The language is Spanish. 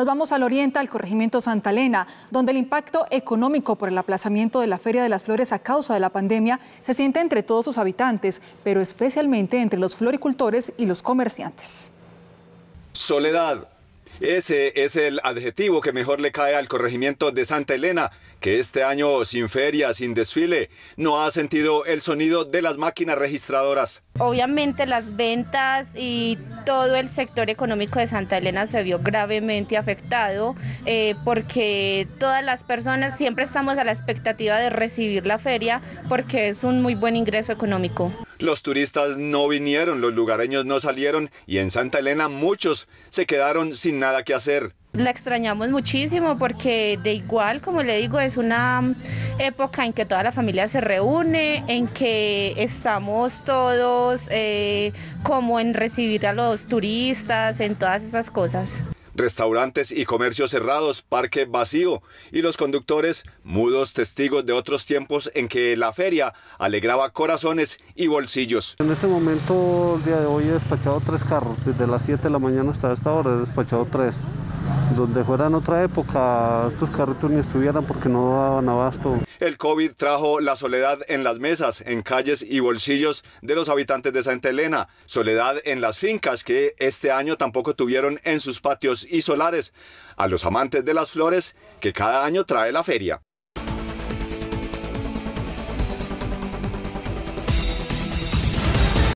Nos vamos al oriente, al corregimiento Santa Elena, donde el impacto económico por el aplazamiento de la Feria de las Flores a causa de la pandemia se siente entre todos sus habitantes, pero especialmente entre los floricultores y los comerciantes. Soledad, ese es el adjetivo que mejor le cae al corregimiento de Santa Elena, que este año sin feria, sin desfile, no ha sentido el sonido de las máquinas registradoras. Obviamente las ventas y todo el sector económico de Santa Elena se vio gravemente afectado eh, porque todas las personas siempre estamos a la expectativa de recibir la feria porque es un muy buen ingreso económico. Los turistas no vinieron, los lugareños no salieron y en Santa Elena muchos se quedaron sin nada que hacer. La extrañamos muchísimo porque de igual, como le digo, es una mm, época en que toda la familia se reúne, en que estamos todos eh, como en recibir a los turistas, en todas esas cosas restaurantes y comercios cerrados, parque vacío y los conductores mudos testigos de otros tiempos en que la feria alegraba corazones y bolsillos. En este momento, el día de hoy he despachado tres carros, desde las 7 de la mañana hasta esta hora he despachado tres donde fuera en otra época, estos carritos ni estuvieran porque no daban abasto. El COVID trajo la soledad en las mesas, en calles y bolsillos de los habitantes de Santa Elena, soledad en las fincas que este año tampoco tuvieron en sus patios y solares, a los amantes de las flores que cada año trae la feria.